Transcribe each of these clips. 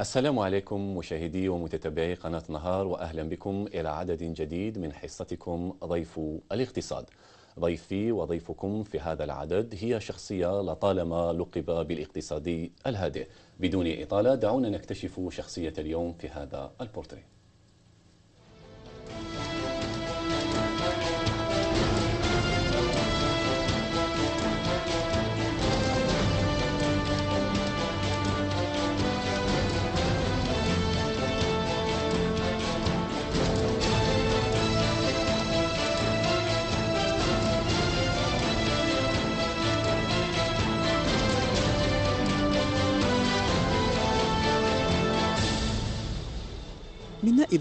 السلام عليكم مشاهدي ومتتبعي قناة نهار وأهلا بكم إلى عدد جديد من حصتكم ضيف الاقتصاد ضيفي وضيفكم في هذا العدد هي شخصية لطالما لقب بالاقتصادي الهادئ بدون إطالة دعونا نكتشف شخصية اليوم في هذا البورتريه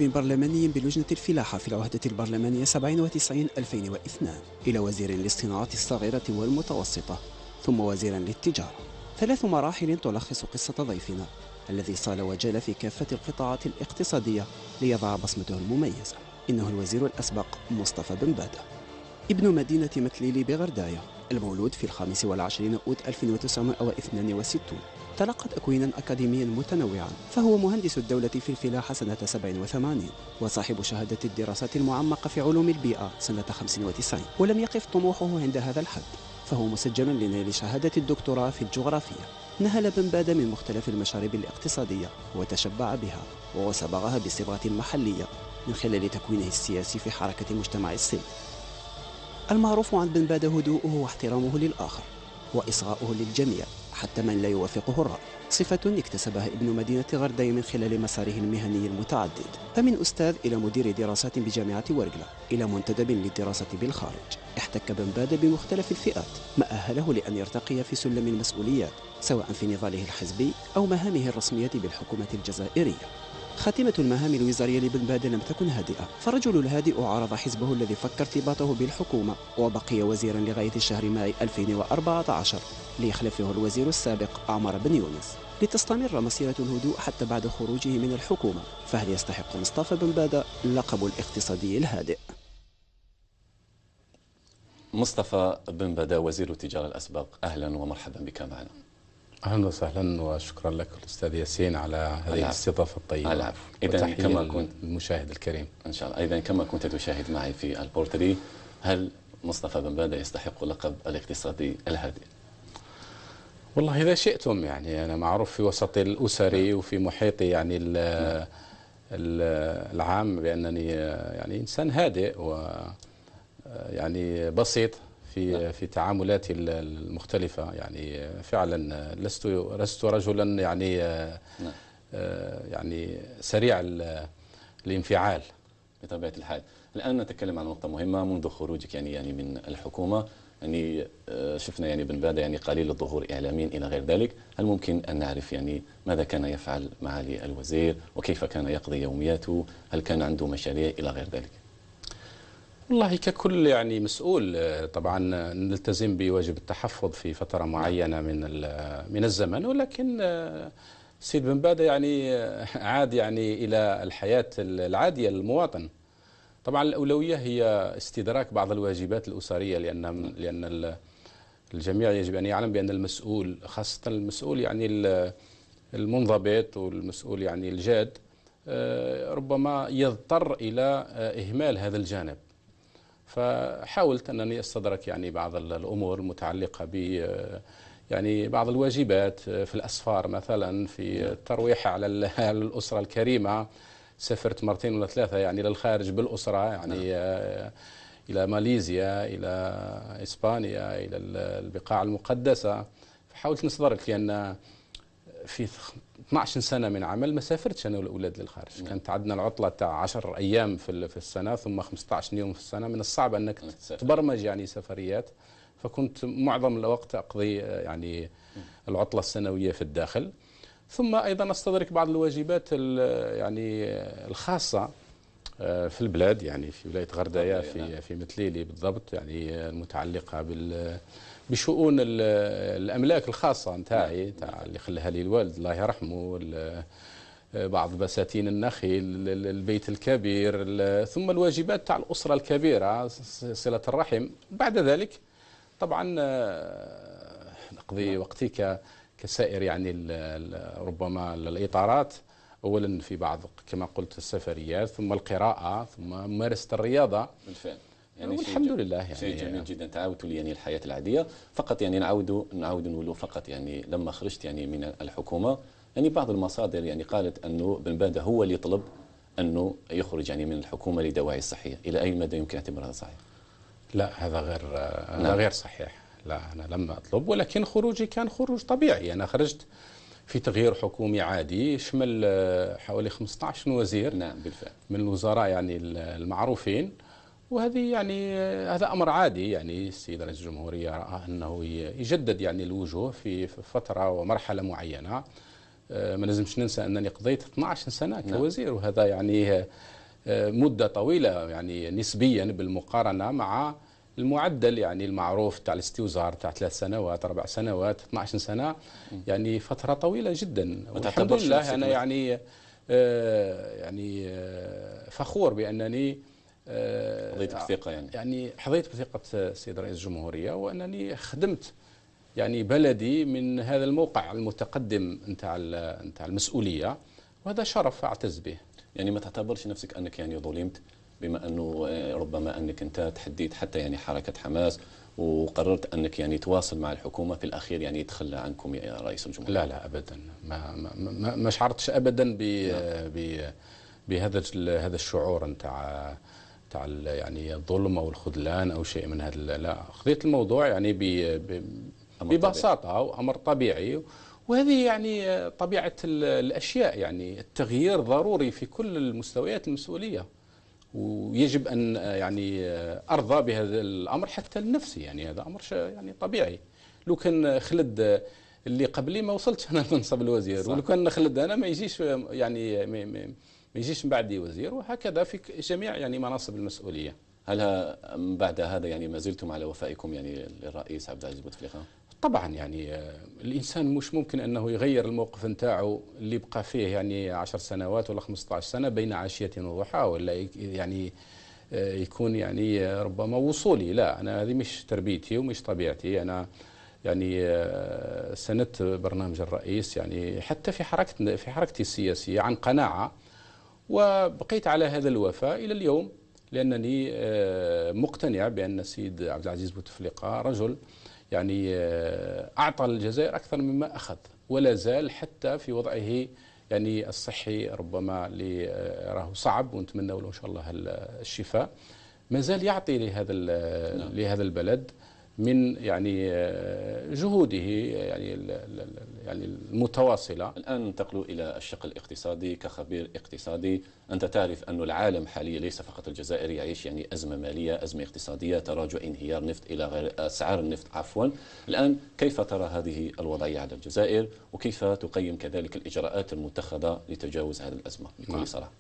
برلماني بلجنة الفلاحة في العهدة البرلمانية 97-2002 إلى وزير للصناعات الصغيرة والمتوسطة ثم وزيرا للتجارة ثلاث مراحل تلخص قصة ضيفنا الذي صال وجال في كافة القطاعات الاقتصادية ليضع بصمته المميزة إنه الوزير الأسبق مصطفى بن بادة ابن مدينة متليلي بغرداية المولود في الخامس والعشرين أوت 1962 تلقى تكوينا أكاديميا متنوعا فهو مهندس الدولة في الفلاحة سنة 87 وصاحب شهادة الدراسات المعمقة في علوم البيئة سنة 95 ولم يقف طموحه عند هذا الحد فهو مسجل لنيل شهادة الدكتوراه في الجغرافية نهل بن باد من مختلف المشارب الاقتصادية وتشبع بها وصبغها بصبغة محلية من خلال تكوينه السياسي في حركة مجتمع الصين المعروف عن بن باد هدوءه واحترامه للآخر وإصغاؤه للجميع حتى من لا يوافقه الرأي صفة اكتسبها ابن مدينة غردي من خلال مساره المهني المتعدد فمن أستاذ إلى مدير دراسات بجامعة ورقلة إلى منتدب للدراسة بالخارج احتك بنباد بمختلف الفئات ما أهله لأن يرتقي في سلم المسؤوليات سواء في نضاله الحزبي أو مهامه الرسمية بالحكومة الجزائرية خاتمة المهام الوزارية لبن بادن لم تكن هادئة فالرجل الهادئ عارض حزبه الذي فكر ارتباطه بالحكومة وبقي وزيرا لغاية الشهر ماي 2014 ليخلفه الوزير السابق عمر بن يونس لتستمر مسيرة الهدوء حتى بعد خروجه من الحكومة فهل يستحق مصطفى بن بادة لقب الاقتصادي الهادئ؟ مصطفى بن بدا وزير التجارة الأسبق أهلا ومرحبا بك معنا اهلا وسهلا وشكرا لك الاستاذ ياسين على هذه الاستضافه الطيبه العفو اذا كما كنت المشاهد الكريم ان شاء الله اذا كما كنت تشاهد معي في البورتري هل مصطفى بن بادا يستحق لقب الاقتصادي الهادئ والله اذا شئتم يعني انا معروف في وسطي الاسري نعم. وفي محيطي يعني ال نعم. ال العام بانني يعني انسان هادئ و يعني بسيط في في تعاملاتي المختلفة يعني فعلا لست لست رجلا يعني آه، نعم. آه، يعني سريع الانفعال بطبيعة الحال الآن نتكلم عن نقطة مهمة منذ خروجك يعني يعني من الحكومة يعني آه، شفنا يعني بن باده يعني قليل الظهور اعلاميا الى غير ذلك، هل ممكن ان نعرف يعني ماذا كان يفعل معالي الوزير وكيف كان يقضي يومياته؟ هل كان عنده مشاريع الى غير ذلك؟ والله ككل يعني مسؤول آه، طبعا نلتزم بواجب التحفظ في فترة نعم. معينة من من الزمن ولكن آه، سيد بن بادة يعني آه، عاد يعني إلى الحياة العادية للمواطن طبعا الأولوية هي استدراك بعض الواجبات الأسرية لأن نعم. لأن الجميع يجب أن يعلم بأن المسؤول خاصة المسؤول يعني المنضبط والمسؤول يعني الجاد ربما يضطر إلى إهمال هذا الجانب فحاولت أنني أستدرك يعني بعض الأمور المتعلقة ب يعني بعض الواجبات آه، في الأسفار مثلا في نعم. الترويح على الأسرة الكريمة سافرت مرتين ولا ثلاثة يعني للخارج بالأسرة يعني نعم. آه، إلى ماليزيا إلى إسبانيا إلى البقاع المقدسة فحاولت نصدرك لأن في 12 سنه من عمل ما سافرتش انا والاولاد للخارج مم. نعم. كانت عندنا العطله تاع 10 ايام في في السنه ثم 15 يوم في السنه من الصعب انك نعم، تبرمج يعني سفريات فكنت معظم الوقت اقضي آه، يعني نعم. العطله السنويه في الداخل ثم ايضا استدرك بعض الواجبات يعني آه، الخاصه آه، في البلاد يعني في ولايه غردايه في في متليلي بالضبط يعني المتعلقه بال بشؤون الاملاك الخاصه نتاعي تاع اللي خلاها لي الوالد الله يرحمه بعض بساتين النخيل البيت الكبير ثم الواجبات تاع الاسره الكبيره صله الرحم بعد ذلك طبعا آه، نقضي نعم. وقتي كسائر يعني ربما الاطارات اولا في بعض كما قلت السفريات ثم القراءه ثم ممارسه الرياضه بالفعل يعني والحمد لله يعني شيء جميل يعني جدا تعاودوا لي يعني الحياه العاديه فقط يعني نعاودوا نعاود نقولوا فقط يعني لما خرجت يعني من الحكومه يعني بعض المصادر يعني قالت انه بن باده هو اللي طلب انه يخرج يعني من الحكومه لدواعي صحيه الى اي مدى يمكن اعتبار هذا صحيح لا هذا غير هذا نعم. غير صحيح لا انا لم اطلب ولكن خروجي كان خروج طبيعي انا خرجت في تغيير حكومي عادي يشمل حوالي 15 وزير نعم بالفعل من الوزراء يعني المعروفين وهذه يعني هذا امر عادي يعني السيد رئيس الجمهوريه راى انه يجدد يعني الوجوه في فتره ومرحله معينه آه، ما لازمش ننسى انني قضيت 12 سنه نعم. كوزير وهذا يعني آه، مده طويله يعني نسبيا بالمقارنه مع المعدل يعني المعروف تاع الاستوزار تاع ثلاث سنوات اربع سنوات 12 سنه يعني فتره طويله جدا والحمد لله انا يعني آه، يعني فخور بانني حظيت بثقه آه، يعني يعني حظيت بثقه السيد رئيس الجمهوريه وانني خدمت يعني بلدي من هذا الموقع المتقدم نتاع نتاع المسؤوليه وهذا شرف اعتز به يعني ما تعتبرش نفسك انك يعني ظلمت بما انه آه، ربما انك انت تحديت حتى يعني حركه حماس وقررت انك يعني تواصل مع الحكومه في الاخير يعني يتخلى عنكم يا رئيس الجمهوريه لا لا ابدا ما ما, ما, ما شعرتش ابدا ب نعم. بهذا هذا الشعور نتاع تاع يعني الظلم او الخذلان او شيء من هذا لا خذيت الموضوع يعني ب ببساطه وامر طبيعي وهذه يعني طبيعه الاشياء يعني التغيير ضروري في كل المستويات المسؤوليه ويجب ان يعني ارضى بهذا الامر حتى لنفسي يعني هذا امر يعني طبيعي لو كان خلد اللي قبلي ما وصلتش انا لمنصب الوزير ولو كان خلد انا ما يجيش يعني ما يجيش من بعدي وزير وهكذا في جميع يعني مناصب المسؤوليه هل من بعد هذا يعني ما زلتم على وفائكم يعني للرئيس عبد العزيز بوتفليقه طبعا يعني آه، الانسان مش ممكن انه يغير الموقف نتاعه اللي بقى فيه يعني 10 سنوات ولا 15 سنه بين عشيه وضحاها ولا يعني آه، يكون يعني آه، ربما وصولي لا انا هذه مش تربيتي ومش طبيعتي انا يعني سندت برنامج الرئيس يعني حتى في حركتنا في حركتي السياسيه عن قناعه وبقيت على هذا الوفاء إلى اليوم لأنني آه، مقتنع بأن السيد عبد العزيز بوتفليقة رجل يعني آه، أعطى للجزائر أكثر مما أخذ ولا زال حتى في وضعه يعني الصحي ربما اللي آه، راه صعب ونتمنى له إن شاء الله الشفاء ما زال يعطي لهذا نعم. لهذا البلد من يعني آه، جهوده يعني يعني المتواصله. الان ننتقل الى الشق الاقتصادي كخبير اقتصادي، انت تعرف ان العالم حاليا ليس فقط الجزائر يعيش يعني ازمه ماليه، ازمه اقتصاديه، تراجع انهيار نفط الى غير اسعار النفط عفوا. الان كيف ترى هذه الوضعيه على الجزائر وكيف تقيم كذلك الاجراءات المتخذه لتجاوز هذه الازمه بكل نعم. صراحه؟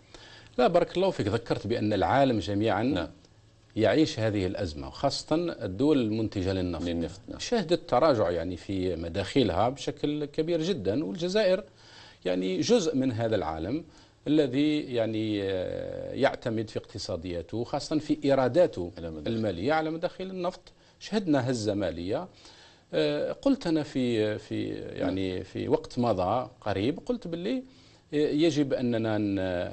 لا بارك الله فيك ذكرت بان العالم جميعا نعم. يعيش هذه الأزمة وخاصة الدول المنتجة للنفط, للنفط نعم. شهدت تراجع يعني في مداخلها بشكل كبير جدا والجزائر يعني جزء من هذا العالم الذي يعني آه، يعتمد في اقتصادياته خاصة في إيراداته على المالية على مداخل النفط شهدنا هزة مالية آه، قلت أنا في في يعني نعم. في وقت مضى قريب قلت باللي آه، يجب أننا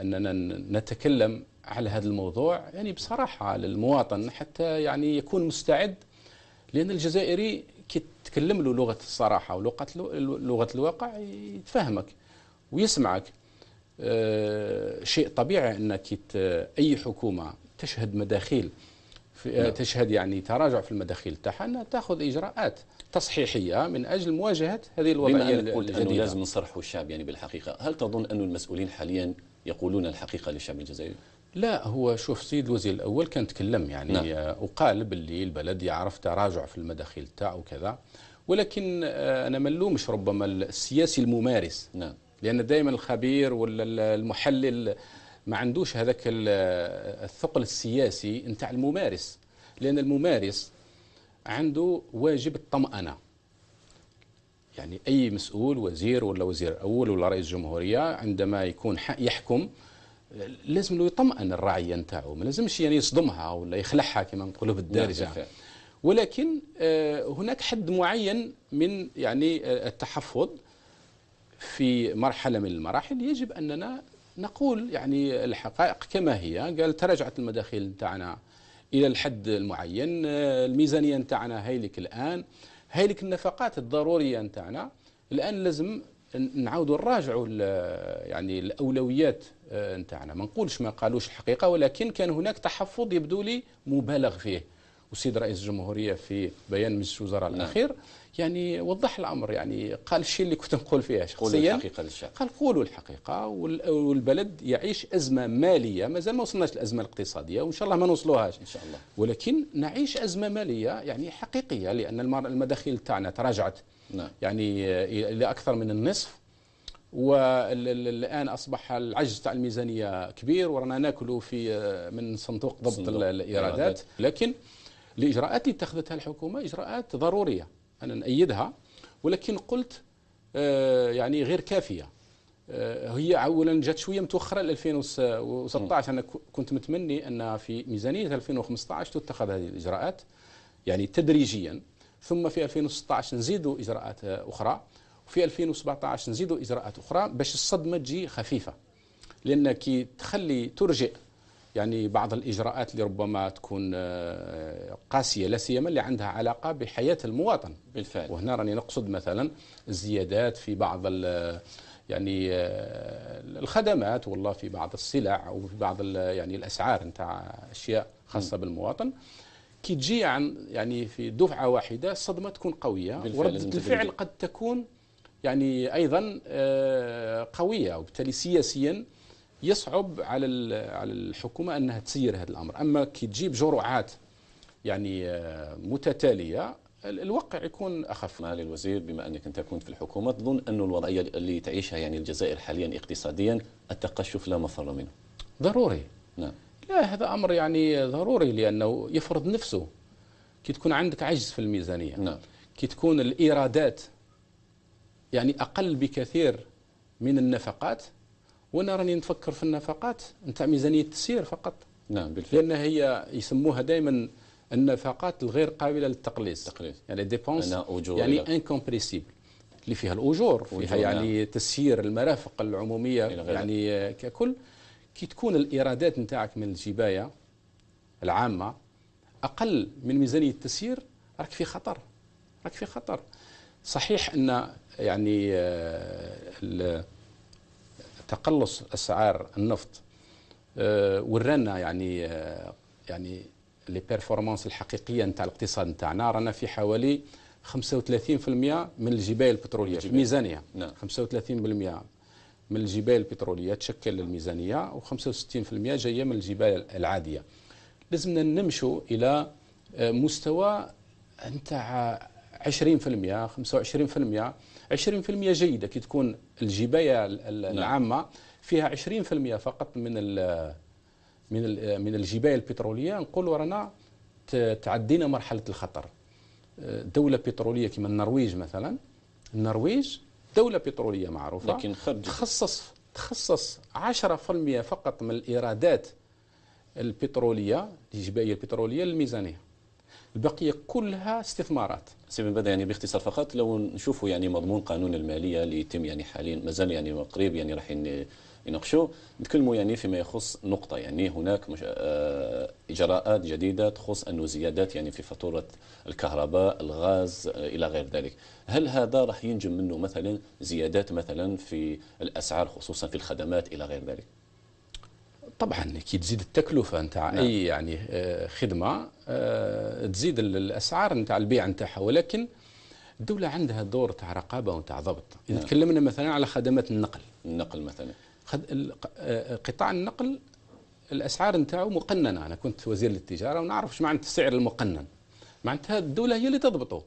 أننا نتكلم على هذا الموضوع يعني بصراحة للمواطن حتى يعني يكون مستعد لأن الجزائري كي تكلم له لغة الصراحة ولغة لغة الواقع يتفهمك ويسمعك آه، شيء طبيعي أنك أي حكومة تشهد مداخيل في آه، نعم. تشهد يعني تراجع في المداخيل تاعها انها تاخذ اجراءات تصحيحيه من اجل مواجهه هذه الوضعيه بما انك انه لازم نصرحوا الشعب يعني بالحقيقه، هل تظن ان المسؤولين حاليا يقولون الحقيقه للشعب الجزائري؟ لا هو شوف سيد الوزير الاول كان تكلم يعني نعم. وقال آه، باللي البلد يعرف تراجع في المداخيل تاعه وكذا ولكن آه، انا ما نلومش ربما السياسي الممارس نعم. لان دائما الخبير ولا المحلل ما عندوش هذاك الثقل السياسي نتاع الممارس لان الممارس عنده واجب الطمأنة يعني أي مسؤول وزير ولا وزير أول ولا رئيس جمهورية عندما يكون يحكم لازم له يطمئن الرعيه نتاعو ما لازمش يعني يصدمها ولا يخلعها كما نقولوا بالدارجه ولكن آه، هناك حد معين من يعني آه، التحفظ في مرحله من المراحل يجب اننا نقول يعني الحقائق كما هي قال تراجعت المداخيل نتاعنا الى الحد المعين آه، الميزانيه نتاعنا هيلك الان هيلك النفقات الضروريه نتاعنا الان لازم نعاودوا نراجعوا يعني الاولويات آه، نتاعنا ما نقولش ما قالوش الحقيقه ولكن كان هناك تحفظ يبدو لي مبالغ فيه وسيد رئيس الجمهوريه في بيان مجلس الوزراء نعم. الاخير يعني وضح الامر يعني قال الشيء اللي كنت نقول فيها شخصيا الحقيقه للشعب قال قولوا الحقيقه والبلد يعيش ازمه ماليه مازال ما وصلناش للازمه الاقتصاديه وان شاء الله ما نوصلوهاش ان شاء الله ولكن نعيش ازمه ماليه يعني حقيقيه لان المداخيل تاعنا تراجعت نعم. يعني الى اكثر من النصف والان اصبح العجز تاع الميزانيه كبير ورانا ناكلوا في آه، من صندوق ضبط صندوق الايرادات لكن الاجراءات اللي اتخذتها الحكومة إجراءات ضرورية أنا نأيدها ولكن قلت آه، يعني غير كافية آه، هي اولا جات شويه متوخره ل 2016 انا كنت متمني ان في ميزانيه 2015 تتخذ هذه الاجراءات يعني تدريجيا ثم في 2016 نزيدوا اجراءات آه، اخرى وفي 2017 نزيدوا اجراءات اخرى باش الصدمه تجي خفيفه لان كي تخلي ترجئ يعني بعض الاجراءات اللي ربما تكون آه، قاسيه لا سيما اللي عندها علاقه بحياه المواطن بالفعل وهنا راني نقصد مثلا الزيادات في بعض آه، يعني آه، الخدمات والله في بعض السلع او في بعض يعني الاسعار نتاع اشياء خاصه م. بالمواطن كي تجي عن يعني في دفعه واحده الصدمه تكون قويه ورده الفعل قد تكون يعني ايضا قويه وبالتالي سياسيا يصعب على على الحكومه انها تسير هذا الامر اما كي تجيب جرعات يعني آه، متتاليه الواقع يكون اخف مع للوزير بما انك انت كنت في الحكومه تظن انه الوضعيه اللي تعيشها يعني الجزائر حاليا اقتصاديا التقشف لا مفر منه ضروري نعم لا هذا امر يعني ضروري لانه يفرض نفسه كي تكون عندك عجز في الميزانيه نعم كي تكون الايرادات يعني اقل بكثير من النفقات وانا راني نفكر في النفقات نتاع ميزانيه التسيير فقط نعم بالفعل لان هي يسموها دائما النفقات الغير قابله للتقليص تقليص يعني ديبونس يعني انكومبريسيبل اللي فيها الاجور فيها يعني نعم. تسيير المرافق العموميه يعني ككل كي تكون الايرادات نتاعك من الجبايه العامه اقل من ميزانيه التسيير راك في خطر راك في خطر صحيح ان يعني آه، تقلص اسعار النفط آه، ورانا يعني آه، يعني لي بيرفورمانس الحقيقيه نتاع الاقتصاد نتاعنا رانا في حوالي 35% من الجبال البتروليه الجبال. نعم. في الميزانيه نعم. 35% من الجبال البتروليه تشكل الميزانيه و65% جايه من الجبال العاديه لازمنا نمشوا الى آه، مستوى نتاع 20% 25% 20% جيده كي تكون الجبايه نعم. العامه فيها 20% فقط من الـ من الـ من الجبايه البتروليه نقولوا رانا تعدينا مرحله الخطر دوله بتروليه كما النرويج مثلا النرويج دوله بتروليه معروفه لكن خرج تخصص تخصص 10% فقط من الايرادات البتروليه الجبايه البتروليه للميزانيه البقيه كلها استثمارات سي بن يعني باختصار فقط لو نشوفوا يعني مضمون قانون الماليه اللي يتم يعني حاليا مازال يعني قريب يعني راح يناقشوه نتكلموا يعني فيما يخص نقطه يعني هناك مش آه اجراءات جديده تخص انه زيادات يعني في فاتوره الكهرباء الغاز آه الى غير ذلك هل هذا راح ينجم منه مثلا زيادات مثلا في الاسعار خصوصا في الخدمات الى غير ذلك طبعا كي تزيد التكلفه نتاع نعم. اي يعني آه، خدمه آه، تزيد الاسعار نتاع البيع نتاعها ولكن الدوله عندها دور تاع رقابه وتاع ضبط اذا نعم. تكلمنا مثلا على خدمات النقل النقل مثلا خد... آه، قطاع النقل الاسعار نتاعو مقننه انا كنت وزير للتجاره ونعرف ايش معنى السعر المقنن معناتها الدوله هي اللي تضبطه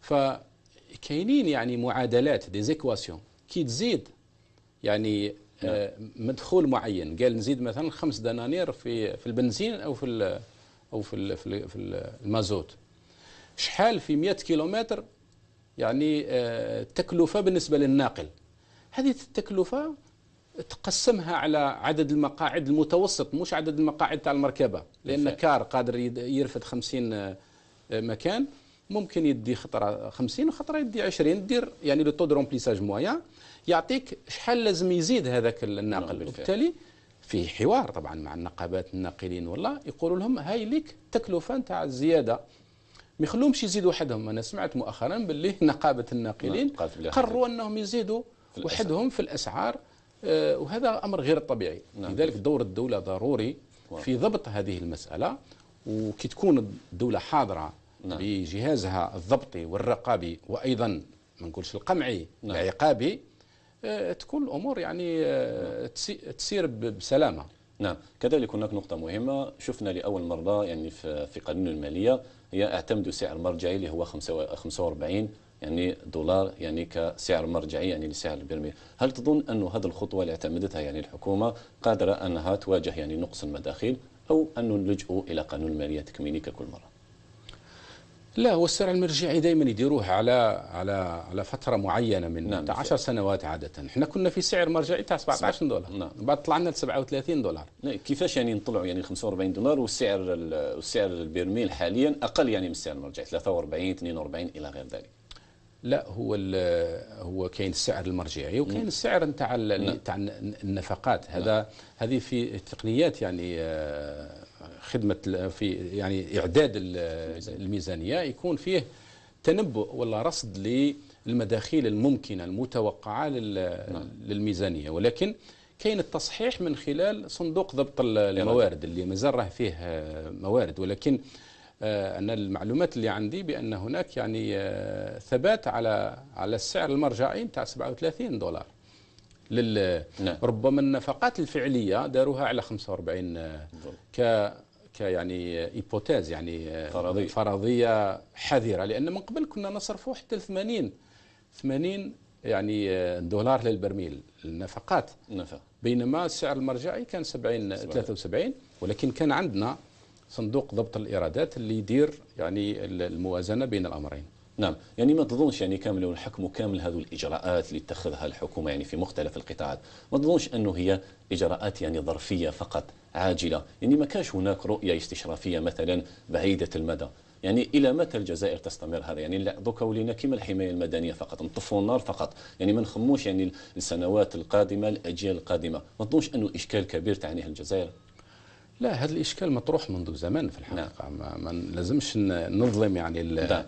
فكاينين يعني معادلات ديزيكواسيون كي تزيد يعني نعم. آه، مدخول معين قال نزيد مثلا خمس دنانير في في البنزين او في او في في المازوت شحال في 100 كيلومتر يعني التكلفه آه، بالنسبه للناقل هذه التكلفه تقسمها على عدد المقاعد المتوسط مش عدد المقاعد تاع المركبه لان كار قادر يرفد 50 آه، مكان ممكن يدي خطره 50 وخطره يدي 20 دير يعني لو تو دو رومبليساج مويان يعطيك شحال لازم يزيد هذاك الناقل نعم، وبالتالي في حوار طبعا مع النقابات الناقلين والله يقولوا لهم هاي ليك تكلفه نتاع الزياده ما يخلوهمش يزيدوا وحدهم انا سمعت مؤخرا باللي نقابه الناقلين نعم، قرروا انهم يزيدوا في وحدهم في الاسعار آه، وهذا امر غير طبيعي نعم. لذلك دور الدوله ضروري في ضبط هذه المساله وكي تكون الدوله حاضره نعم. بجهازها الضبطي والرقابي وايضا ما نقولش القمعي نعم. العقابي آه، تكون الامور يعني آه، تسير بسلامه نعم كذلك هناك نقطة مهمة شفنا لأول مرة يعني في قانون المالية هي اعتمدوا سعر مرجعي اللي هو 45 يعني دولار يعني كسعر مرجعي يعني لسعر البرميل هل تظن أن هذه الخطوة اللي اعتمدتها يعني الحكومة قادرة أنها تواجه يعني نقص المداخيل أو أن نلجؤ إلى قانون المالية التكميلي ككل مرة لا هو السرع المرجعي دائما يديروه على على على فتره معينه من نعم 10 سنوات عاده احنا كنا في سعر مرجعي تاع 17 دولار نعم. بعد طلعنا ل 37 دولار نعم، كيفاش يعني نطلعوا يعني 45 دولار والسعر السعر البرميل حاليا اقل يعني من السعر المرجعي 43 42 الى غير ذلك لا هو هو كاين السعر المرجعي وكاين نعم. السعر نتاع نعم. نتاع النفقات هذا نعم. هذه في تقنيات يعني آه، خدمه في يعني اعداد الميزانيه يكون فيه تنبؤ ولا رصد للمداخيل الممكنه المتوقعه نعم. للميزانيه ولكن كاين التصحيح من خلال صندوق ضبط الموارد اللي مازال راه فيه آه، موارد ولكن آه، انا المعلومات اللي عندي بان هناك يعني آه، ثبات على على السعر المرجعي نتاع 37 دولار لل نعم. ربما النفقات الفعليه داروها على 45 دولار. نعم. ك يعني ايبوتيز يعني فرضية, فرضية حذرة لأن من قبل كنا نصرفوا حتى 80 80 يعني دولار للبرميل النفقات نفق. بينما السعر المرجعي كان 70 73 ولكن كان عندنا صندوق ضبط الإيرادات اللي يدير يعني الموازنة بين الأمرين نعم يعني ما تظنش يعني كامل الحكم كامل هذه الإجراءات اللي اتخذها الحكومة يعني في مختلف القطاعات ما تظنش أنه هي إجراءات يعني ظرفية فقط عاجلة يعني ما كاش هناك رؤية استشرافية مثلا بعيدة المدى يعني الى متى الجزائر تستمر هذا يعني دوكا ولينا كما الحمايه المدنيه فقط نطفوا النار فقط يعني ما نخموش يعني السنوات القادمه الاجيال القادمه ما تظنش انه اشكال كبير تعنيه الجزائر لا هذا الاشكال مطروح منذ زمان في الحقيقه نعم. ما, ما لازمش نظلم يعني نعم.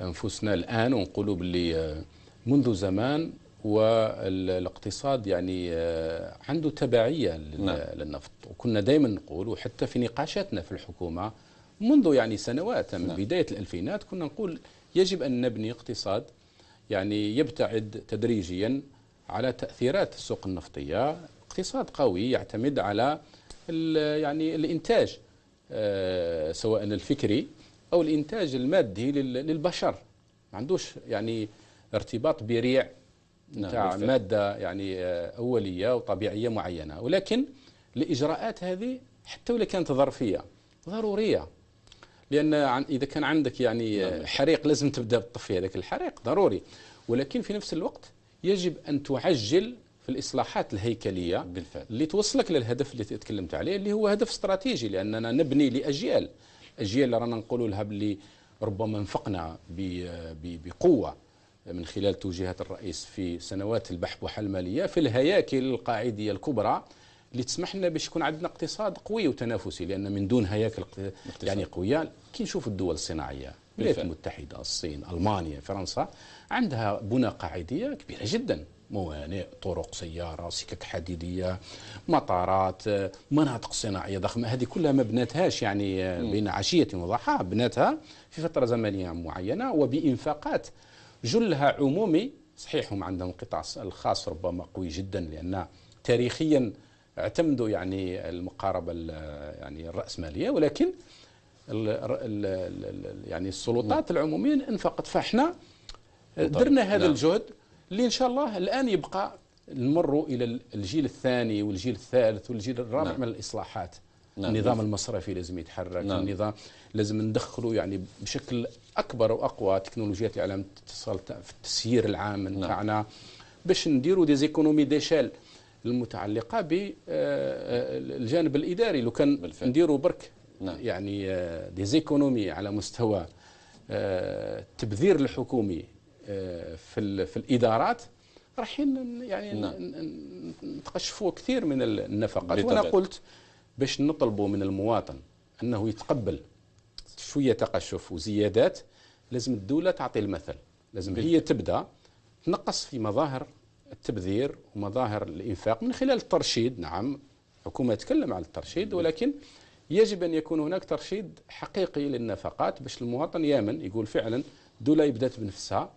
أنفسنا الآن ونقولوا باللي آه، منذ زمان والاقتصاد يعني آه، عنده تبعية نعم. للنفط وكنا دائما نقول وحتى في نقاشاتنا في الحكومة منذ يعني سنوات من نعم. بداية الألفينات كنا نقول يجب أن نبني اقتصاد يعني يبتعد تدريجيا على تأثيرات السوق النفطية اقتصاد قوي يعتمد على يعني الإنتاج آه، سواء الفكري أو الإنتاج المادي للبشر ما عندوش يعني ارتباط بريع نعم، نتاع نعم مادة يعني آه، أولية وطبيعية معينة ولكن الإجراءات هذه حتى ولو كانت ظرفية ضرورية لأن إذا كان عندك يعني آه، نعم. حريق لازم تبدأ تطفي هذاك الحريق ضروري ولكن في نفس الوقت يجب أن تعجل في الإصلاحات الهيكلية بالفعل. اللي توصلك للهدف اللي تكلمت عليه اللي هو هدف استراتيجي لأننا نبني لأجيال الاجيال اللي رانا نقولوا لها باللي ربما انفقنا بقوه من خلال توجيهات الرئيس في سنوات البحبوحه الماليه في الهياكل القاعديه الكبرى اللي تسمح لنا باش يكون عندنا اقتصاد قوي وتنافسي لان من دون هياكل يعني قويه كي نشوف الدول الصناعيه الولايات المتحده الصين المانيا فرنسا عندها بنى قاعديه كبيره جدا موانئ طرق سيارة سكك حديدية مطارات مناطق صناعية ضخمة هذه كلها ما بناتهاش يعني بين عشية وضحاها بناتها في فترة زمنية معينة وبإنفاقات جلها عمومي صحيح هم عندهم قطاع الخاص ربما قوي جدا لأن تاريخيا اعتمدوا يعني المقاربة يعني الرأسمالية ولكن الـ الـ الـ يعني السلطات العمومية انفقت فاحنا درنا هذا نعم. الجهد اللي إن شاء الله الآن يبقى نمروا إلى الجيل الثاني والجيل الثالث والجيل الرابع نعم. من الإصلاحات نعم. النظام المصرفي لازم يتحرك نعم. النظام لازم ندخله يعني بشكل أكبر وأقوى تكنولوجيات الإعلام الاتصال في التسيير العام نعم. نتاعنا تاعنا باش نديروا دي زيكونومي ديشال المتعلقة بالجانب آه، آه، الإداري لو كان بالفعل. نديروا برك نعم. يعني دي آه، زيكونومي على مستوى التبذير الحكومي في في الادارات رايحين يعني نعم. نتقشفوا كثير من النفقات وانا قلت باش نطلبوا من المواطن انه يتقبل شويه تقشف وزيادات لازم الدوله تعطي المثل لازم هي تبدا تنقص في مظاهر التبذير ومظاهر الانفاق من خلال الترشيد نعم الحكومه تكلم عن الترشيد ولكن يجب ان يكون هناك ترشيد حقيقي للنفقات باش المواطن يامن يقول فعلا الدوله بدات بنفسها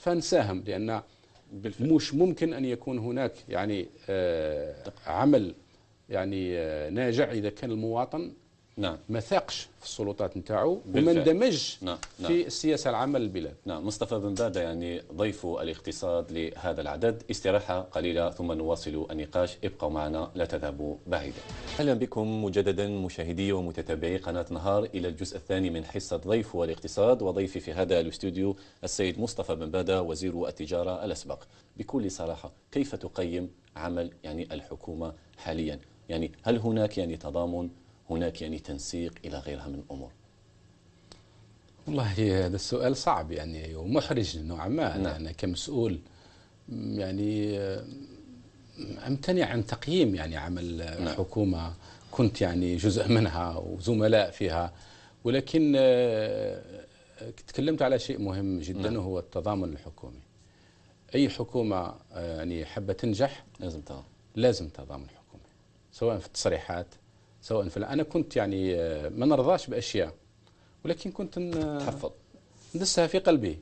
فنساهم لأن بالفعل. مش ممكن أن يكون هناك يعني آه، عمل يعني آه، ناجع إذا كان المواطن نعم ما ثاقش في السلطات نتاعو وما اندمجش نعم. نعم. في السياسه العامه للبلاد نعم مصطفى بن باده يعني ضيف الاقتصاد لهذا العدد استراحه قليله ثم نواصل النقاش ابقوا معنا لا تذهبوا بعيدا اهلا بكم مجددا مشاهدي ومتابعي قناه نهار الى الجزء الثاني من حصه ضيف الاقتصاد وضيفي في هذا الاستوديو السيد مصطفى بن باده وزير التجاره الاسبق بكل صراحه كيف تقيم عمل يعني الحكومه حاليا يعني هل هناك يعني تضامن هناك يعني تنسيق إلى غيرها من الأمور والله هذا السؤال صعب يعني ومحرج نوعا ما نعم. أنا يعني كمسؤول يعني امتنع عن تقييم يعني عمل نعم. الحكومة كنت يعني جزء منها وزملاء فيها ولكن آه، تكلمت على شيء مهم جدا نعم. وهو التضامن الحكومي أي حكومة آه، يعني حابة تنجح لازم تضامن لازم تضامن حكومي سواء في التصريحات سواء فلا أنا كنت يعني آه، ما نرضاش بأشياء ولكن كنت تحفظ ندسها في قلبي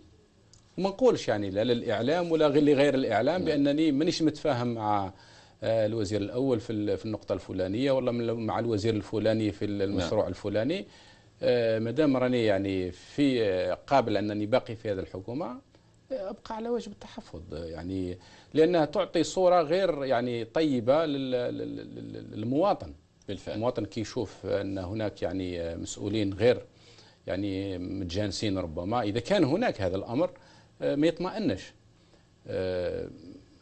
وما نقولش يعني لا للإعلام ولا غير لغير الإعلام نعم. بأنني مانيش متفاهم مع آه، الوزير الأول في في النقطة الفلانية ولا مع الوزير الفلاني في نعم. المشروع نعم. الفلاني آه، ما دام راني يعني في قابل أنني باقي في هذه الحكومة ابقى على وجه التحفظ يعني لانها تعطي صوره غير يعني طيبه للمواطن بالفعل المواطن كي يشوف ان هناك يعني مسؤولين غير يعني متجانسين ربما اذا كان هناك هذا الامر آه، ما يطمئنش آه،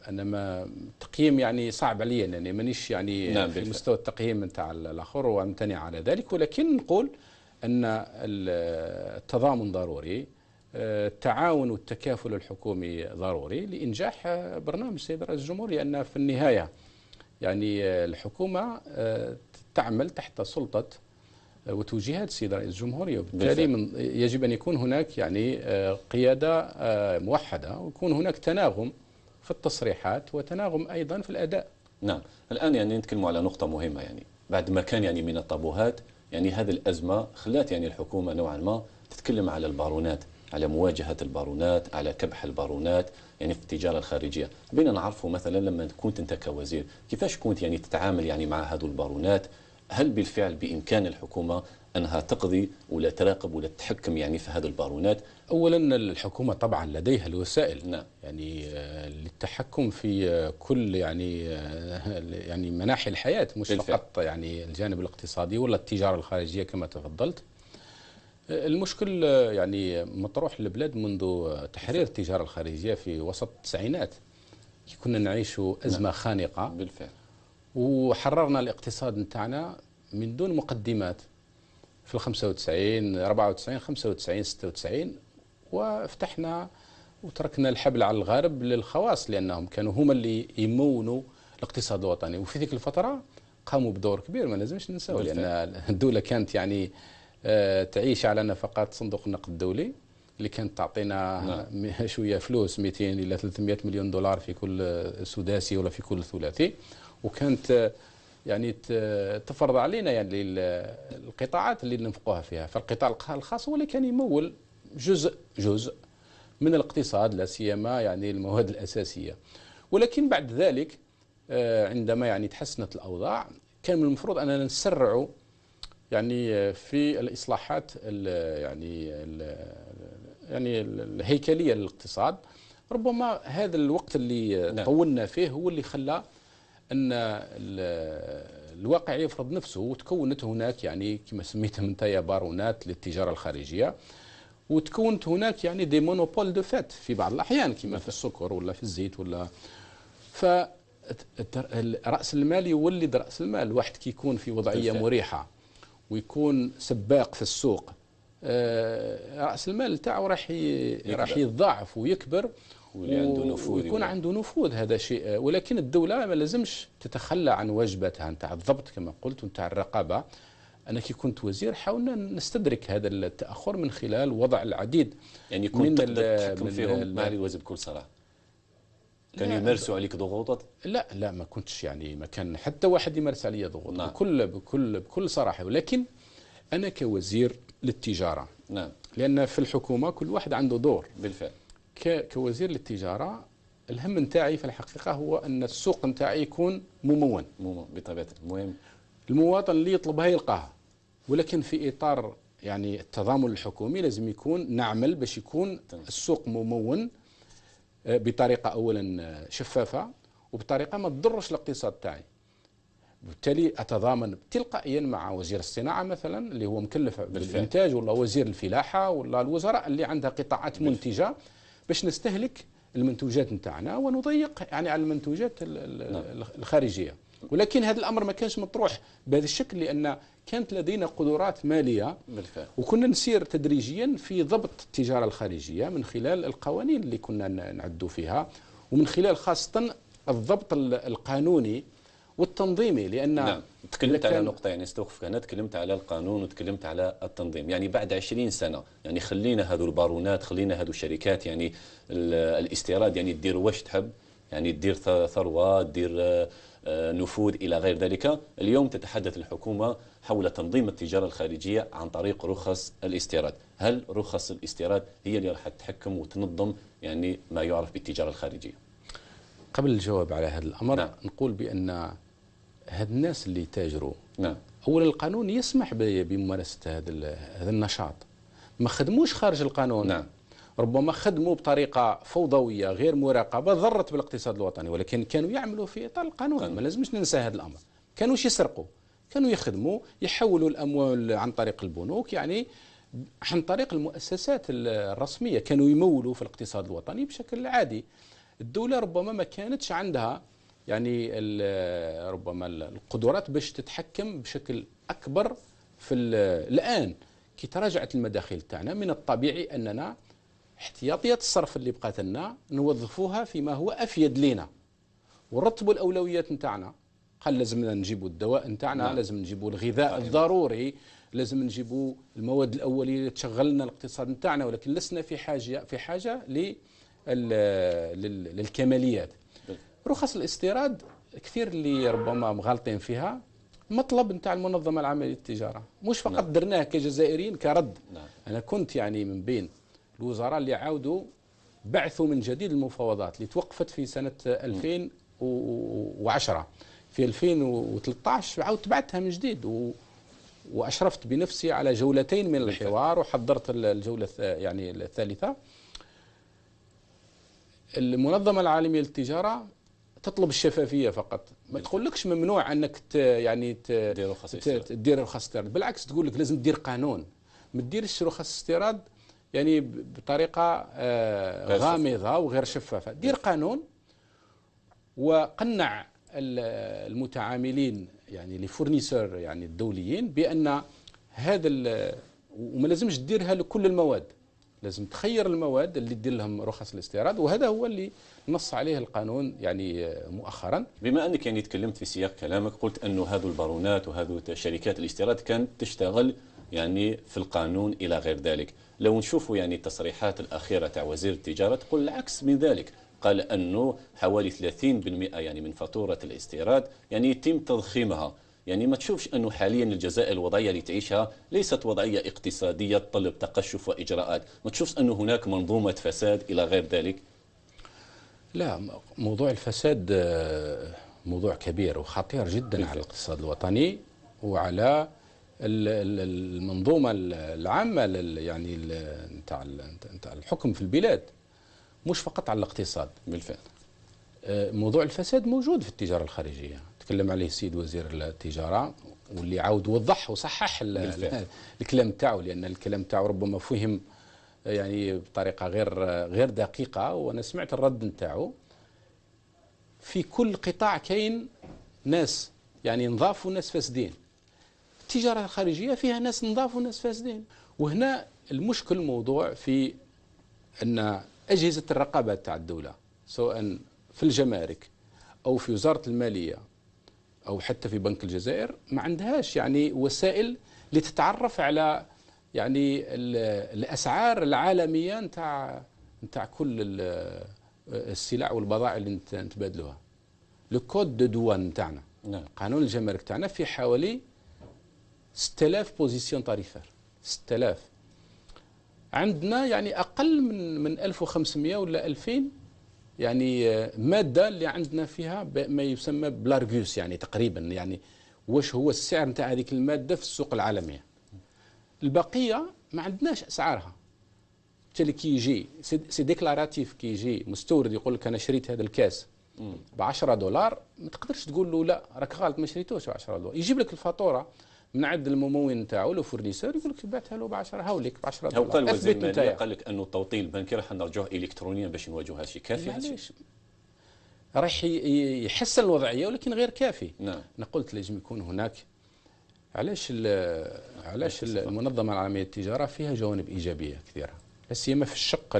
انما تقييم يعني صعب عليا يعني مانيش يعني نعم في مستوى التقييم نتاع الاخر وامتنع على ذلك ولكن نقول ان التضامن ضروري آه، التعاون والتكافل الحكومي ضروري لانجاح برنامج السيد رئيس الجمهور لان في النهايه يعني الحكومه تعمل تحت سلطة آه، وتوجيهات السيد رئيس الجمهورية وبالتالي من يجب أن يكون هناك يعني آه، قيادة آه، موحدة ويكون هناك تناغم في التصريحات وتناغم أيضا في الأداء نعم الآن يعني نتكلم على نقطة مهمة يعني بعد ما كان يعني من الطابوهات يعني هذه الأزمة خلات يعني الحكومة نوعا ما تتكلم على البارونات على مواجهة البارونات على كبح البارونات يعني في التجارة الخارجية بينا نعرفوا مثلا لما كنت أنت كوزير كيفاش كنت يعني تتعامل يعني مع هذو البارونات هل بالفعل بإمكان الحكومة أنها تقضي ولا تراقب ولا تتحكم يعني في هذه البارونات أولا الحكومة طبعا لديها الوسائل نعم. يعني آه، للتحكم في آه، كل يعني آه، يعني مناحي الحياة مش بالفعل. فقط يعني الجانب الاقتصادي ولا التجارة الخارجية كما تفضلت المشكل يعني مطروح للبلاد منذ تحرير التجارة الخارجية في وسط التسعينات كنا نعيش أزمة نعم. خانقة بالفعل وحررنا الاقتصاد نتاعنا من دون مقدمات في ال 95 94 95 96 وفتحنا وتركنا الحبل على الغرب للخواص لانهم كانوا هما اللي يمونوا الاقتصاد الوطني وفي ذيك الفتره قاموا بدور كبير ما لازمش ننساو لان الدوله كانت يعني آه، تعيش على نفقات صندوق النقد الدولي اللي كانت تعطينا نعم. شويه فلوس 200 الى 300 مليون دولار في كل سداسي ولا في كل ثلاثي وكانت يعني تفرض علينا يعني القطاعات اللي ننفقوها فيها فالقطاع الخاص هو اللي كان يمول جزء جزء من الاقتصاد لا سيما يعني المواد الاساسيه ولكن بعد ذلك آه، عندما يعني تحسنت الاوضاع كان من المفروض اننا نسرعوا يعني في الاصلاحات الـ يعني الـ يعني الهيكليه للاقتصاد ربما هذا الوقت اللي نعم. طولنا فيه هو اللي خلى ان الواقع يفرض نفسه وتكونت هناك يعني كما سميتهم انت يا بارونات للتجاره الخارجيه وتكونت هناك يعني دي مونوبول دو فات في بعض الاحيان كما في السكر ولا في الزيت ولا ف راس المال يولد راس المال واحد كي يكون في وضعيه مريحه ويكون سباق في السوق آه، راس المال تاعو راح راح يتضاعف ويكبر عنده نفوذ ويكون يعني. عنده نفوذ هذا شيء ولكن الدوله ما لازمش تتخلى عن واجباتها نتاع الضبط كما قلت نتاع الرقابه انا كي كنت وزير حاولنا نستدرك هذا التاخر من خلال وضع العديد يعني كنت من تحكم فيهم مع الوز بكل صراحه كان يمارسوا عليك ضغوطات لا لا ما كنتش يعني ما كان حتى واحد يمارس علي ضغوط نعم. بكل بكل بكل صراحه ولكن انا كوزير للتجاره نعم لان في الحكومه كل واحد عنده دور بالفعل كوزير للتجاره الهم نتاعي في الحقيقه هو ان السوق نتاعي يكون ممون, ممون بطبيعه المهم المواطن اللي يطلبها يلقاها ولكن في اطار يعني التضامن الحكومي لازم يكون نعمل باش يكون السوق ممون آه، بطريقه اولا شفافه وبطريقه ما تضرش الاقتصاد تاعي بالتالي اتضامن تلقائيا مع وزير الصناعه مثلا اللي هو مكلف بالفعل. بالانتاج ولا وزير الفلاحه ولا الوزراء اللي عندها قطاعات بالفعل. منتجه باش نستهلك المنتوجات نتاعنا ونضيق يعني على المنتوجات نعم. الخارجيه ولكن هذا الامر ما كانش مطروح بهذا الشكل لان كانت لدينا قدرات ماليه بالفعل وكنا نسير تدريجيا في ضبط التجاره الخارجيه من خلال القوانين اللي كنا نعدو فيها ومن خلال خاصه الضبط القانوني والتنظيمي لان نعم. تكلمت على نقطة يعني استوقفك أنا تكلمت على القانون وتكلمت على التنظيم يعني بعد 20 سنة يعني خلينا هذو البارونات خلينا هذو الشركات يعني الاستيراد يعني تدير واش تحب يعني تدير ثروة تدير آه، نفوذ إلى غير ذلك اليوم تتحدث الحكومة حول تنظيم التجارة الخارجية عن طريق رخص الاستيراد هل رخص الاستيراد هي اللي راح تحكم وتنظم يعني ما يعرف بالتجارة الخارجية قبل الجواب على هذا الأمر نعم. نقول بأن هاد الناس اللي تاجروا نعم اولا القانون يسمح بممارسه هذا هذا النشاط ما خدموش خارج القانون نعم ربما خدموا بطريقه فوضويه غير مراقبه ضرت بالاقتصاد الوطني ولكن كانوا يعملوا في اطار القانون نعم. ما لازمش ننسى هذا الامر كانوش يسرقوا كانوا يخدموا يحولوا الاموال عن طريق البنوك يعني عن طريق المؤسسات الرسميه كانوا يمولوا في الاقتصاد الوطني بشكل عادي الدوله ربما ما كانتش عندها يعني ربما القدرات باش تتحكم بشكل اكبر في الان كي تراجعت المداخل تاعنا من الطبيعي اننا احتياطيات الصرف اللي بقات لنا نوظفوها فيما هو افيد لينا ورتبوا الاولويات نتاعنا قال لازم نجيبوا الدواء نتاعنا نعم. لازم نجيبوا الغذاء طيب. الضروري لازم نجيبوا المواد الاوليه اللي تشغلنا الاقتصاد نتاعنا ولكن لسنا في حاجه في حاجه للكماليات رخص الاستيراد كثير اللي ربما مغالطين فيها مطلب نتاع المنظمه العامه للتجاره مش فقط نعم. درناه كجزائريين كرد نعم. انا كنت يعني من بين الوزراء اللي عاودوا بعثوا من جديد المفاوضات اللي توقفت في سنه 2010 في 2013 عاودت بعثها من جديد و واشرفت بنفسي على جولتين من الحوار وحضرت الجوله يعني الثالثه المنظمه العالميه للتجاره تطلب الشفافيه فقط ما تقولكش ممنوع انك ت يعني تدير رخص استيراد بالعكس تقول لك لازم تدير قانون ما تديرش رخص استيراد يعني بطريقه آه، غامضه وغير شفافه دير قانون وقنع المتعاملين يعني لي فورنيسور يعني الدوليين بان هذا وما لازمش ديرها لكل المواد لازم تخير المواد اللي تدير لهم رخص الاستيراد وهذا هو اللي نص عليه القانون يعني آه، مؤخرا بما انك يعني تكلمت في سياق كلامك قلت انه هذو البارونات وهذو شركات الاستيراد كانت تشتغل يعني في القانون الى غير ذلك لو نشوفوا يعني التصريحات الاخيره تاع وزير التجاره تقول العكس من ذلك قال انه حوالي 30% يعني من فاتوره الاستيراد يعني يتم تضخيمها يعني ما تشوفش أنه حاليا الجزائر الوضعية اللي تعيشها ليست وضعية اقتصادية تطلب تقشف وإجراءات ما تشوفش أنه هناك منظومة فساد إلى غير ذلك لا موضوع الفساد آه، موضوع كبير وخطير جدا على الاقتصاد الوطني وعلى المنظومه العامه يعني نتاع نتاع الحكم في البلاد مش فقط على الاقتصاد بالفعل آه، موضوع الفساد موجود في التجاره الخارجيه تكلم عليه السيد وزير التجاره واللي عاود وضح وصحح الكلام تاعو لان الكلام تاعو ربما فهم آه، يعني بطريقه غير آه، غير دقيقه وانا سمعت الرد نتاعو في كل قطاع كاين ناس يعني نظاف وناس فاسدين التجاره الخارجيه فيها ناس نظاف وناس فاسدين وهنا المشكل الموضوع في ان اجهزه الرقابه تاع الدوله سواء في الجمارك او في وزاره الماليه أو حتى في بنك الجزائر ما عندهاش يعني وسائل لتتعرف على يعني الأسعار العالمية نتاع نتاع كل السلع والبضائع اللي نتبادلوها لو كود دو دوان نتاعنا نعم. قانون الجمارك تاعنا في حوالي 6000 بوزيسيون طاريفير 6000 عندنا يعني اقل من من 1500 ولا 2000 يعني آه، ماده اللي عندنا فيها ما يسمى بلارغوس يعني تقريبا يعني واش هو السعر نتاع هذيك الماده في السوق العالميه البقيه ما عندناش اسعارها بالتالي كي يجي سي ديكلاراتيف كي يجي مستورد يقول لك انا شريت هذا الكاس ب 10 دولار ما تقدرش تقول له لا راك غلط ما شريتوش ب 10 دولار يجيب لك الفاتوره من عند الممول نتاعو لو فورنيسور يقول لك بعتها له ب 10 هاوليك ب 10 دولار قال وزير الماليه قال لك انه التوطين البنكي راح نرجعوه الكترونيا باش نواجهوا هذا الشيء كافي معليش راح يحسن الوضعيه ولكن غير كافي نعم انا قلت لازم يكون هناك علاش علاش المنظمه العالميه للتجاره فيها جوانب ايجابيه كثيره لا سيما في الشق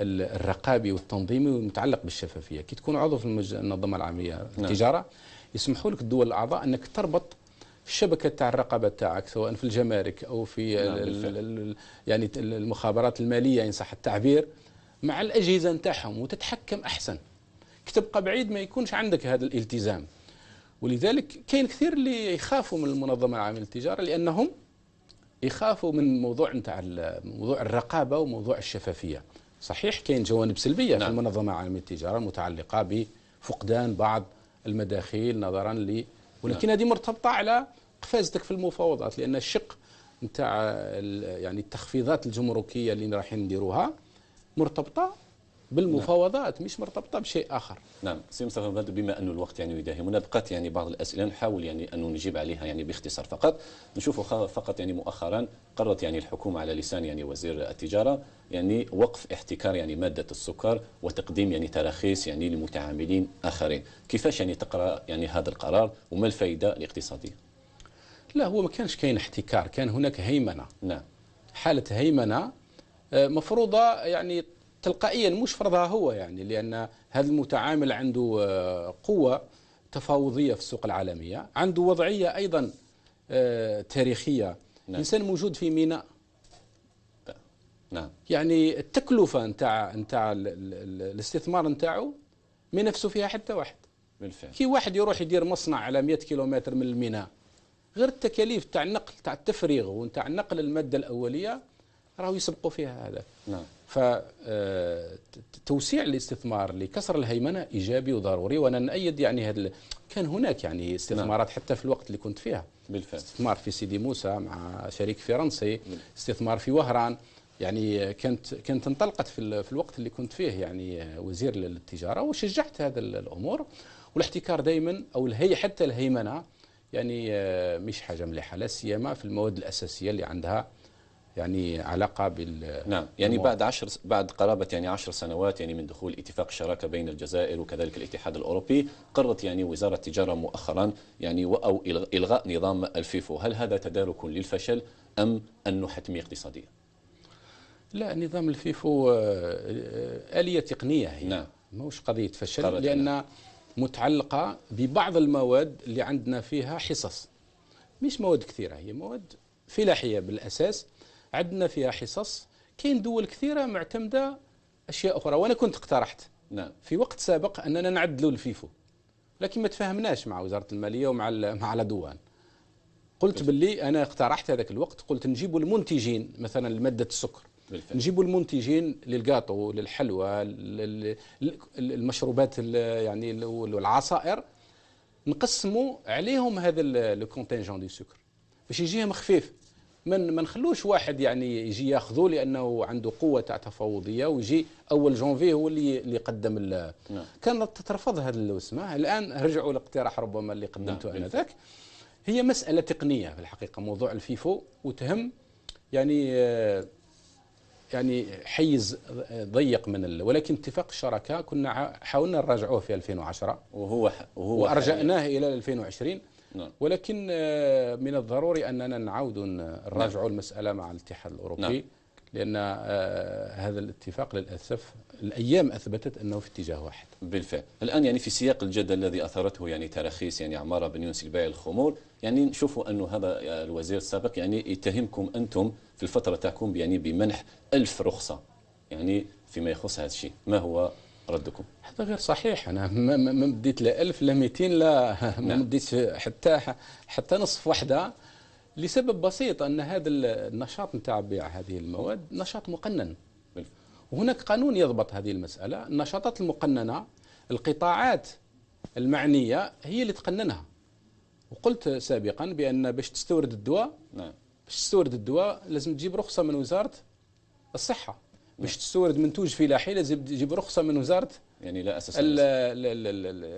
الرقابي والتنظيمي والمتعلق بالشفافيه كي تكون عضو في المنظمه العالميه نعم. للتجاره نعم. يسمحوا لك الدول الاعضاء انك تربط الشبكه تاع الرقابه تاعك سواء في الجمارك او في نعم، يعني المخابرات الماليه ان صح التعبير مع الاجهزه نتاعهم وتتحكم احسن تبقى بعيد ما يكونش عندك هذا الالتزام ولذلك كاين كثير اللي يخافوا من المنظمه العامه للتجاره لانهم يخافوا من موضوع نتاع موضوع الرقابه وموضوع الشفافيه صحيح كاين جوانب سلبيه نعم. في المنظمه العامه للتجاره متعلقه بفقدان بعض المداخيل نظرا ولكن هذه مرتبطه على قفازتك في المفاوضات لان الشق نتاع يعني التخفيضات الجمركيه اللي رايحين نديروها مرتبطه بالمفاوضات مش مرتبطه بشيء اخر نعم سي مصطفى بما انه الوقت يعني يداهمنا بقات يعني بعض الاسئله نحاول يعني ان نجيب عليها يعني باختصار فقط نشوف فقط يعني مؤخرا قررت يعني الحكومه على لسان يعني وزير التجاره يعني وقف احتكار يعني ماده السكر وتقديم يعني تراخيص يعني لمتعاملين اخرين كيفاش يعني تقرا يعني هذا القرار وما الفائده الاقتصاديه لا هو ما كانش كاين احتكار كان هناك هيمنه نعم حاله هيمنه آه، مفروضه يعني تلقائيا مش فرضها هو يعني لان هذا المتعامل عنده آه، قوه تفاوضيه في السوق العالميه عنده وضعيه ايضا آه، تاريخيه نعم. انسان موجود في ميناء نعم يعني التكلفه نتاع نتاع الاستثمار نتاعو ما نفسه فيها حتى واحد بالفعل كي واحد يروح يدير مصنع على 100 كيلومتر من الميناء غير التكاليف تاع النقل تاع التفريغ ونتاع نقل الماده الاوليه راهو يسبقوا فيها هذا نعم فتوسيع الاستثمار لكسر الهيمنه ايجابي وضروري وانا نأيد يعني هذا كان هناك يعني نعم. استثمارات حتى في الوقت اللي كنت فيها بالفعل استثمار في سيدي موسى مع شريك فرنسي نعم. استثمار في وهران يعني كانت كانت انطلقت في, في الوقت اللي كنت فيه يعني وزير للتجاره وشجعت هذا الامور والاحتكار دائما او الهي حتى الهيمنه يعني مش حاجه مليحه لا سيما في المواد الاساسيه اللي عندها يعني علاقة بال نعم يعني بعد عشر بعد قرابة يعني عشر سنوات يعني من دخول اتفاق الشراكة بين الجزائر وكذلك الاتحاد الأوروبي قررت يعني وزارة التجارة مؤخرا يعني أو إلغاء نظام الفيفو هل هذا تدارك للفشل أم أنه حتمية اقتصادية؟ لا نظام الفيفو آه، آه، آلية تقنية هي نعم ماهوش قضية فشل لأن نعم. متعلقة ببعض المواد اللي عندنا فيها حصص مش مواد كثيرة هي مواد فلاحية بالأساس عندنا فيها حصص كاين دول كثيره معتمده اشياء اخرى وانا كنت اقترحت نعم. في وقت سابق اننا نعدلوا الفيفو لكن ما تفاهمناش مع وزاره الماليه ومع مع الادوان قلت باللي انا اقترحت هذاك الوقت قلت نجيبوا المنتجين مثلا لماده السكر بالفعل. نجيبوا المنتجين للقاطو للحلوى المشروبات يعني والعصائر نقسموا عليهم هذا لو كونتينجون دو سكر باش يجيهم خفيف من ما نخلوش واحد يعني يجي ياخذه لانه عنده قوه تاع تفاوضيه ويجي اول جونفي هو اللي اللي قدم نعم. كانت ترفض هذا الوسمه الان رجعوا لاقتراح ربما اللي قدمته نعم. انذاك هي مساله تقنيه في الحقيقه موضوع الفيفو وتهم يعني آه، يعني حيز ضيق من ال... ولكن اتفاق الشراكه كنا حاولنا نراجعوه في 2010 وهو وهو وارجعناه الى 2020 نعم. ولكن آه، من الضروري أننا نعود نراجع نعم. المسألة مع الاتحاد الأوروبي نعم. لأن آه، هذا الاتفاق للأسف الأيام أثبتت أنه في اتجاه واحد بالفعل الآن يعني في سياق الجدل الذي أثرته يعني تراخيص يعني عمارة بن يونس لبيع الخمور يعني نشوفوا أنه هذا آه، الوزير السابق يعني يتهمكم أنتم في الفترة تاعكم يعني بمنح ألف رخصة يعني فيما يخص هذا الشيء ما هو ردكم هذا غير صحيح انا ما بديت لا 1000 لا 200 لا ما نعم. مديت حتى حتى نصف وحده لسبب بسيط ان هذا النشاط نتاع بيع هذه المواد نشاط مقنن وهناك قانون يضبط هذه المساله النشاطات المقننه القطاعات المعنيه هي اللي تقننها وقلت سابقا بان باش تستورد الدواء نعم باش تستورد الدواء لازم تجيب رخصه من وزاره الصحه باش تستورد منتوج فلاحي لازم تجيب رخصه من وزاره يعني لا اساس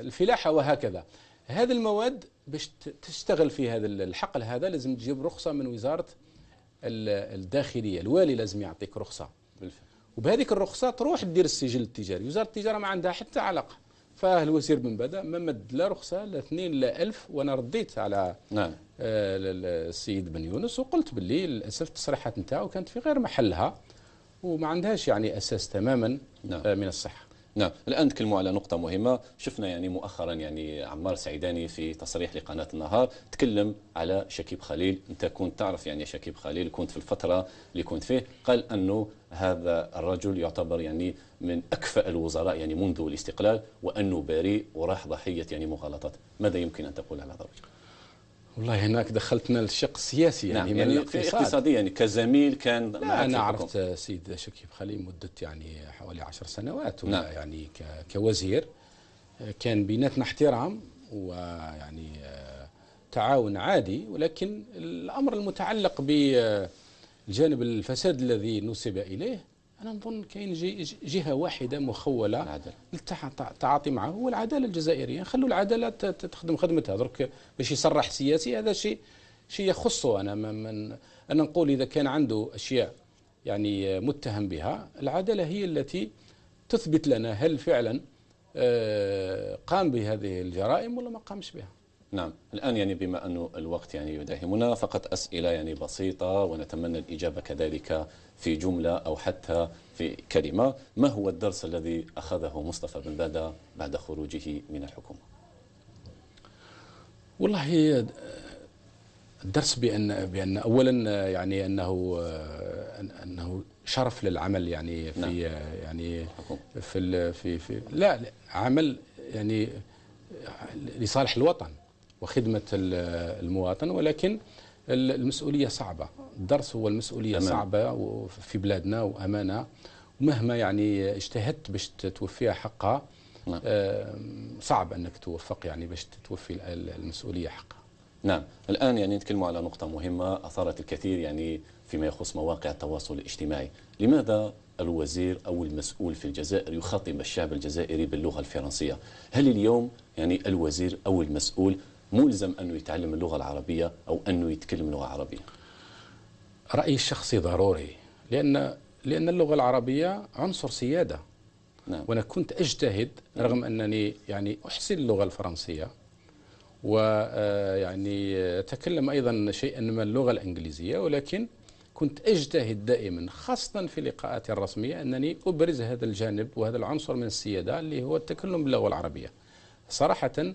الفلاحه وهكذا هذه المواد باش تشتغل في هذا الحقل هذا لازم تجيب رخصه من وزاره الداخليه الوالي لازم يعطيك رخصه بالفعل وبهذيك الرخصه تروح تدير السجل التجاري وزاره التجاره ما عندها حتى علاقه فالوزير بن بدا ما مد لا رخصه لا اثنين لا ألف وانا رديت على نعم. آه، السيد بن يونس وقلت باللي للاسف التصريحات نتاعو كانت في غير محلها وما عندهاش يعني أساس تماما نعم. آه، من الصحة نعم الآن تكلموا على نقطة مهمة شفنا يعني مؤخرا يعني عمار سعيداني في تصريح لقناة النهار تكلم على شكيب خليل أنت كنت تعرف يعني شكيب خليل كنت في الفترة اللي كنت فيه قال أنه هذا الرجل يعتبر يعني من أكفأ الوزراء يعني منذ الاستقلال وأنه بريء وراح ضحية يعني مغالطات ماذا يمكن أن تقول على هذا الرجل؟ والله هناك دخلتنا للشق السياسي يعني, نعم يعني اقتصاديا يعني كزميل كان لا أنا عرفت سيد شكيب خليل مدة يعني حوالي عشر سنوات نعم. يعني كوزير كان بيناتنا احترام ويعني تعاون عادي ولكن الأمر المتعلق بالجانب الفساد الذي نسب إليه أنا نظن كاين جهة واحدة مخولة العدل. للتعاطي معه هو العدالة الجزائرية خلوا العدالة تخدم خدمتها درك باش يصرح سياسي هذا شيء شيء يخصه أنا من أنا نقول إذا كان عنده أشياء يعني متهم بها العدالة هي التي تثبت لنا هل فعلا آه، قام بهذه الجرائم ولا ما قامش بها نعم الآن يعني بما أن الوقت يعني يداهمنا فقط أسئلة يعني بسيطة ونتمنى الإجابة كذلك في جملة أو حتى في كلمة ما هو الدرس الذي أخذه مصطفى بن بادا بعد خروجه من الحكومة والله آه، الدرس بأن بأن أولا آه، يعني أنه آه، أنه شرف للعمل يعني في نعم. يعني في في, في لا عمل يعني لصالح الوطن وخدمة المواطن ولكن المسؤولية صعبة الدرس هو المسؤولية أمان. صعبة في بلادنا وأمانة ومهما يعني اجتهدت باش توفيها حقها نعم. آه، صعب أنك توفق يعني باش توفي المسؤولية حقها نعم الآن يعني نتكلموا على نقطة مهمة أثارت الكثير يعني فيما يخص مواقع التواصل الاجتماعي لماذا الوزير أو المسؤول في الجزائر يخاطب الشعب الجزائري باللغة الفرنسية هل اليوم يعني الوزير أو المسؤول ملزم أنه يتعلم اللغة العربية أو أنه يتكلم لغة عربية رأيي الشخصي ضروري لأن لأن اللغة العربية عنصر سيادة نعم. وأنا كنت أجتهد نعم. رغم أنني يعني أحسن اللغة الفرنسية ويعني آه، أتكلم أيضا شيئا ما اللغة الإنجليزية ولكن كنت أجتهد دائما خاصة في لقاءاتي الرسمية أنني أبرز هذا الجانب وهذا العنصر من السيادة اللي هو التكلم باللغة العربية صراحة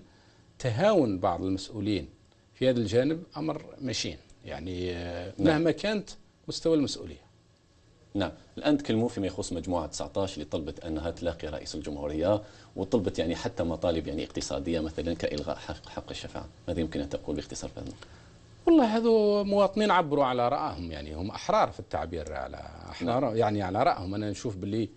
تهاون بعض المسؤولين في هذا الجانب أمر مشين يعني آه، مهما نعم. كانت مستوى المسؤولية نعم الآن تكلموا فيما يخص مجموعة 19 اللي طلبت أنها تلاقي رئيس الجمهورية وطلبت يعني حتى مطالب يعني اقتصادية مثلا كإلغاء حق, حق الشفاعة ماذا يمكن أن تقول باختصار في هذا والله هذو مواطنين عبروا على رأيهم يعني هم أحرار في التعبير على أحرار نعم. يعني على رأيهم أنا نشوف باللي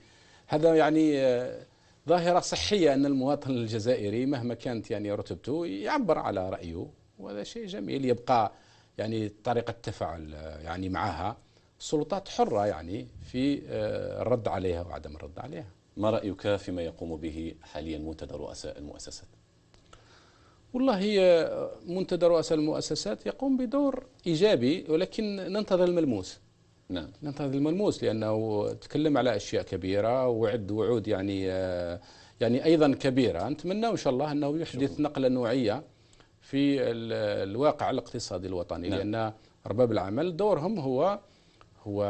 هذا يعني آه، ظاهرة صحية أن المواطن الجزائري مهما كانت يعني رتبته يعبر على رأيه وهذا شيء جميل يبقى يعني طريقة التفاعل آه، يعني معها السلطات حرة يعني في آه، الرد عليها وعدم الرد عليها ما رأيك فيما يقوم به حاليا منتدى رؤساء المؤسسات؟ والله آه، منتدى رؤساء المؤسسات يقوم بدور إيجابي ولكن ننتظر الملموس نعم. نعم هذا الملموس لانه تكلم على اشياء كبيره وعد وعود يعني آه، يعني ايضا كبيره نتمنى ان شاء الله انه يحدث نقله نوعيه في الواقع الاقتصادي الوطني نعم. لان ارباب العمل دورهم هو هو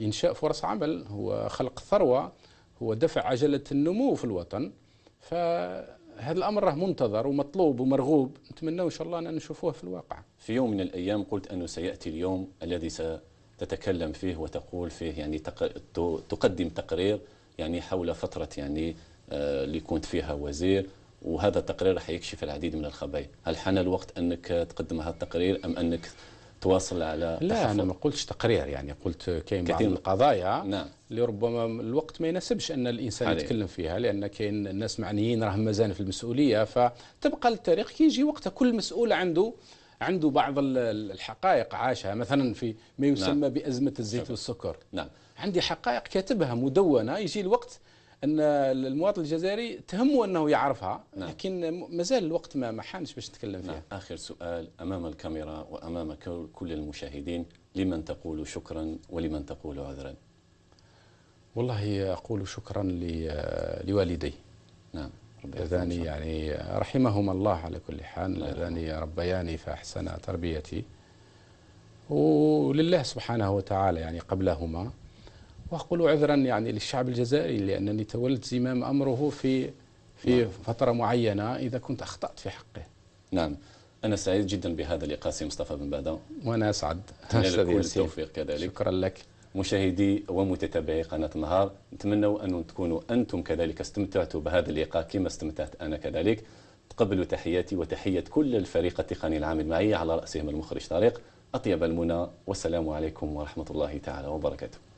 انشاء فرص عمل هو خلق الثروه هو دفع عجله النمو في الوطن فهذا الامر راه منتظر ومطلوب ومرغوب نتمنى ان شاء الله ان نشوفوه في الواقع في يوم من الايام قلت انه سياتي اليوم الذي س تتكلم فيه وتقول فيه يعني تقدم تقرير يعني حول فترة يعني آه، اللي كنت فيها وزير وهذا التقرير راح يكشف العديد من الخبايا هل حان الوقت أنك تقدم هذا التقرير أم أنك تواصل على لا تحفظ. انا ما قلتش تقرير يعني قلت كاين بعض القضايا نعم. اللي ربما الوقت ما يناسبش ان الانسان حالي. يتكلم فيها لان كاين الناس معنيين راهم مازال في المسؤوليه فتبقى للتاريخ كيجي وقتها كل مسؤول عنده عنده بعض الحقائق عاشها مثلا في ما نعم. يسمى نعم. بأزمة الزيت والسكر نعم. عندي حقائق كاتبها مدونة يجي الوقت أن المواطن الجزائري تهمه أنه يعرفها نعم. لكن مازال الوقت ما ما حانش باش نتكلم فيها نعم. آخر سؤال أمام الكاميرا وأمام كل المشاهدين لمن تقول شكرا ولمن تقول عذرا والله أقول شكرا لوالدي نعم اللذان يعني رحمهما الله على كل حال اللذان ربياني فأحسن تربيتي ولله سبحانه وتعالى يعني قبلهما وأقول عذرا يعني للشعب الجزائري لأنني تولت زمام أمره في في نعم. فترة معينة إذا كنت أخطأت في حقه نعم أنا سعيد جدا بهذا اللقاء سي مصطفى بن بدر وأنا أسعد تنال كل التوفيق كذلك شكرا لك مشاهدي ومتتابعي قناة النهار نتمنوا أن تكونوا أنتم كذلك استمتعتوا بهذا اللقاء كما استمتعت أنا كذلك تقبلوا تحياتي وتحية كل الفريق التقني العامل معي على رأسهم المخرج طارق أطيب المنى والسلام عليكم ورحمة الله تعالى وبركاته